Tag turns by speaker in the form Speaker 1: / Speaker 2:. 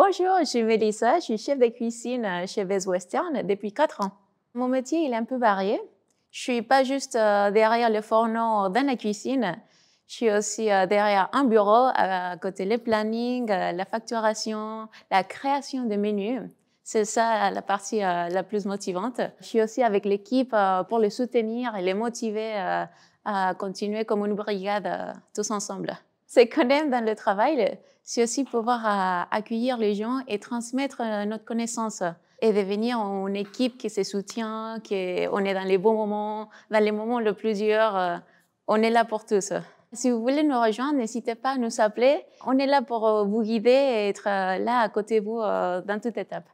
Speaker 1: Bonjour, je suis Mélissa, je suis chef de cuisine euh, chez Best Western depuis 4 ans. Mon métier, il est un peu varié. Je suis pas juste euh, derrière le fourneau dans la cuisine, je suis aussi euh, derrière un bureau à côté du planning, la facturation, la création de menus. C'est ça la partie la plus motivante. Je suis aussi avec l'équipe pour les soutenir et les motiver à continuer comme une brigade tous ensemble c'est quand même dans le travail, c'est aussi pouvoir euh, accueillir les gens et transmettre euh, notre connaissance et devenir une équipe qui se soutient, qui est, est dans les bons moments, dans les moments le plus durs, euh, on est là pour tous. Si vous voulez nous rejoindre, n'hésitez pas à nous appeler. On est là pour vous guider et être là à côté de vous dans toute étape.